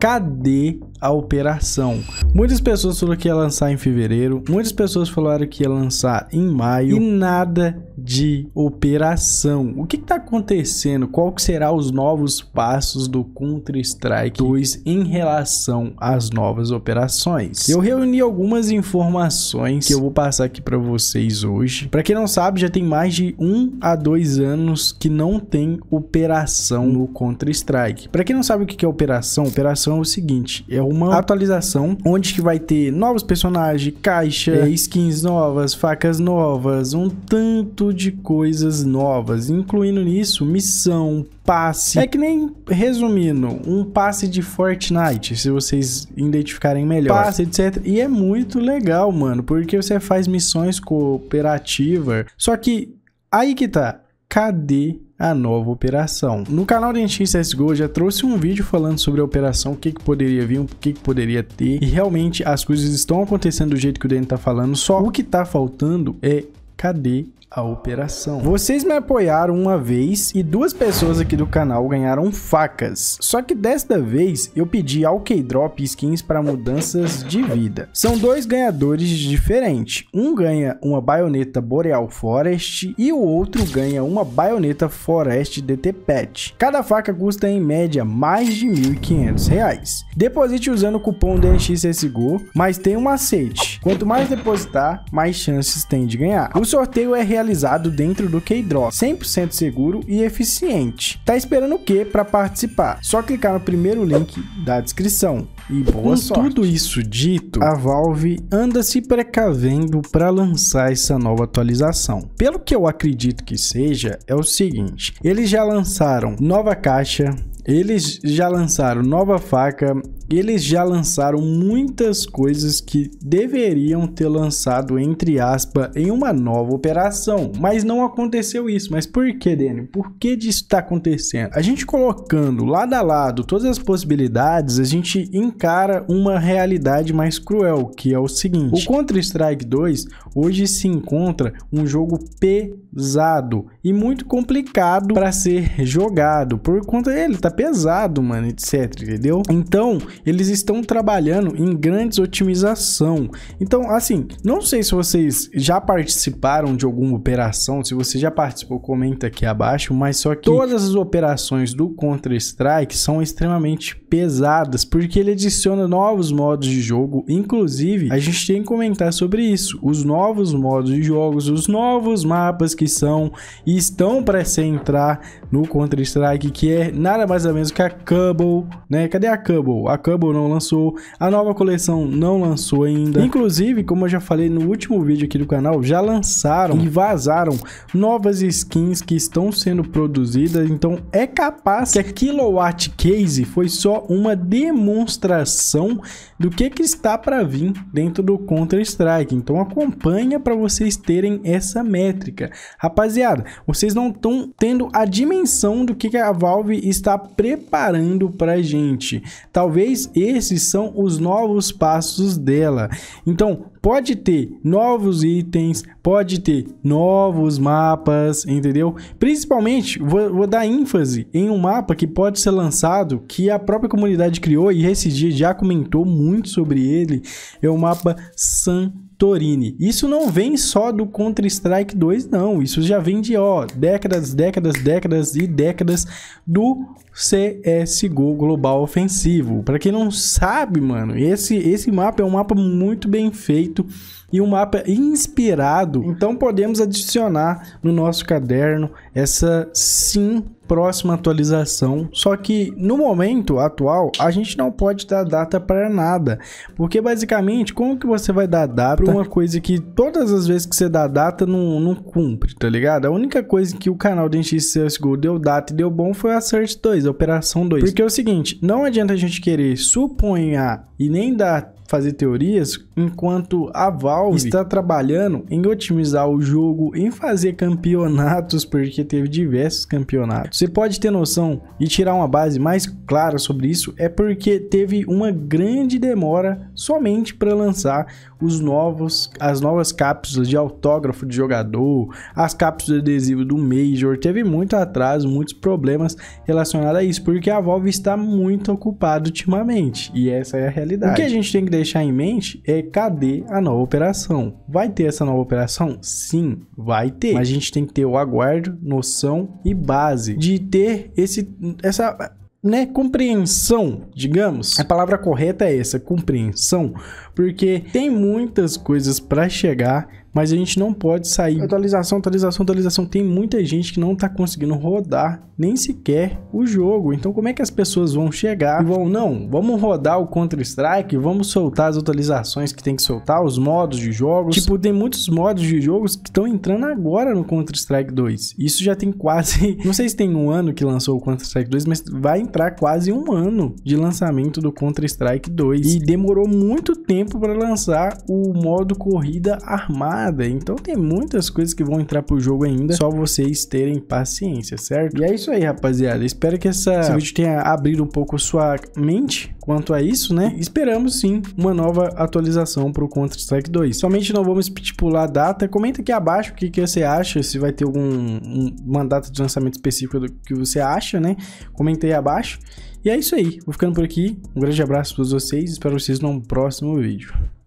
Cadê a operação? Muitas pessoas falaram que ia lançar em fevereiro, muitas pessoas falaram que ia lançar em maio e nada de operação. O que está acontecendo? Qual que será os novos passos do Counter-Strike 2 em relação às novas operações? Eu reuni algumas informações que eu vou passar aqui para vocês hoje. Para quem não sabe, já tem mais de um a dois anos que não tem operação no Counter-Strike. Para quem não sabe o que é operação, operação atualização é o seguinte: é uma atualização onde que vai ter novos personagens, caixa, é, skins novas, facas novas, um tanto de coisas novas, incluindo nisso missão, passe. É que nem resumindo, um passe de Fortnite, se vocês identificarem melhor. Passe, etc. E é muito legal, mano, porque você faz missões cooperativas. Só que aí que tá cadê a nova operação. No canal de eu já trouxe um vídeo falando sobre a operação, o que, que poderia vir, o que, que poderia ter, e realmente as coisas estão acontecendo do jeito que o Danny tá falando, só o que tá faltando é cadê a operação. Vocês me apoiaram uma vez e duas pessoas aqui do canal ganharam facas. Só que desta vez eu pedi ao K-Drop skins para mudanças de vida. São dois ganhadores diferentes. Um ganha uma baioneta Boreal Forest e o outro ganha uma baioneta Forest DT Pet. Cada faca custa em média mais de R$ 1.500. Deposite usando o cupom DNXSGO, mas tem um macete. Quanto mais depositar, mais chances tem de ganhar. O sorteio é realizado realizado dentro do Keydrop, 100% seguro e eficiente. Tá esperando o que para participar? Só clicar no primeiro link da descrição. E boa Com sorte. tudo isso dito, a Valve anda se precavendo para lançar essa nova atualização. Pelo que eu acredito que seja, é o seguinte: eles já lançaram nova caixa, eles já lançaram nova faca, eles já lançaram muitas coisas que deveriam ter lançado, entre aspas, em uma nova operação. Mas não aconteceu isso. Mas por que, Daniel? Por que disso está acontecendo? A gente colocando lado a lado todas as possibilidades, a gente encara uma realidade mais cruel, que é o seguinte. O Counter-Strike 2 hoje se encontra um jogo pesado e muito complicado para ser jogado, por conta dele tá pesado, mano, etc, entendeu? Então, eles estão trabalhando em grandes otimização. Então, assim, não sei se vocês já participaram de alguma operação, se você já participou, comenta aqui abaixo, mas só que todas as operações do Counter-Strike são extremamente pesadas, porque ele adiciona novos modos de jogo, inclusive a gente tem que comentar sobre isso, os novos modos de jogos, os novos mapas que são e estão para se entrar no Counter-Strike, que é nada mais ou menos que a Cubble, né? Cadê a Cubble? A Cubble Cubble não lançou, a nova coleção não lançou ainda. Inclusive, como eu já falei no último vídeo aqui do canal, já lançaram e vazaram novas skins que estão sendo produzidas, então é capaz que a Kilowatt Case foi só uma demonstração do que, que está para vir dentro do Counter-Strike. Então acompanha para vocês terem essa métrica. Rapaziada, vocês não estão tendo a dimensão do que, que a Valve está preparando para gente. Talvez esses são os novos passos dela. Então, pode ter novos itens, pode ter novos mapas, entendeu? Principalmente, vou, vou, dar ênfase em um mapa que pode ser lançado, que a própria comunidade criou e esse dia já comentou muito sobre ele, é o mapa San Torini. Isso não vem só do Counter-Strike 2, não. Isso já vem de ó, décadas, décadas, décadas e décadas do CSGO Global Ofensivo. Para quem não sabe, mano, esse, esse mapa é um mapa muito bem feito e um mapa inspirado. Então podemos adicionar no nosso caderno essa sim próxima atualização. Só que no momento atual, a gente não pode dar data para nada, porque basicamente, como que você vai dar data para uma coisa que todas as vezes que você dá data não, não cumpre, tá ligado? A única coisa que o canal Dentista CSGO deu data e deu bom foi a Search 2, a Operação 2. Porque é o seguinte, não adianta a gente querer suponhar e nem dar fazer teorias, enquanto a Valve está trabalhando em otimizar o jogo, em fazer campeonatos, porque teve diversos campeonatos. Você pode ter noção e tirar uma base mais clara sobre isso, é porque teve uma grande demora somente para lançar os novos, as novas cápsulas de autógrafo de jogador, as cápsulas de adesivo do Major, teve muito atraso, muitos problemas relacionados a isso, porque a Valve está muito ocupada ultimamente, e essa é a realidade. O que a gente tem que deixar em mente é cadê a nova operação? Vai ter essa nova operação? Sim, vai ter. Mas a gente tem que ter o aguardo, noção e base de ter esse essa né, compreensão, digamos. A palavra correta é essa, compreensão, porque tem muitas coisas para chegar, mas a gente não pode sair. Atualização, atualização, atualização. Tem muita gente que não tá conseguindo rodar nem sequer o jogo. Então, como é que as pessoas vão chegar e vão, não, vamos rodar o Counter-Strike, vamos soltar as atualizações que tem que soltar, os modos de jogos. Tipo, tem muitos modos de jogos que estão entrando agora no Counter-Strike 2. Isso já tem quase. Não sei se tem um ano que lançou o Counter-Strike 2, mas vai entrar quase um ano de lançamento do Counter-Strike 2. E demorou muito tempo para lançar o modo corrida armada nada. Então tem muitas coisas que vão entrar pro jogo ainda. Só vocês terem paciência, certo? E é isso aí, rapaziada. Espero que essa, esse vídeo tenha abrido um pouco sua mente quanto a isso, né? Esperamos sim uma nova atualização pro Counter-Strike 2. Somente não vamos estipular data. Comenta aqui abaixo o que, que você acha, se vai ter algum um, uma data de lançamento específica do que você acha, né? Comenta aí abaixo. E é isso aí. Vou ficando por aqui. Um grande abraço para vocês. Espero vocês no próximo vídeo.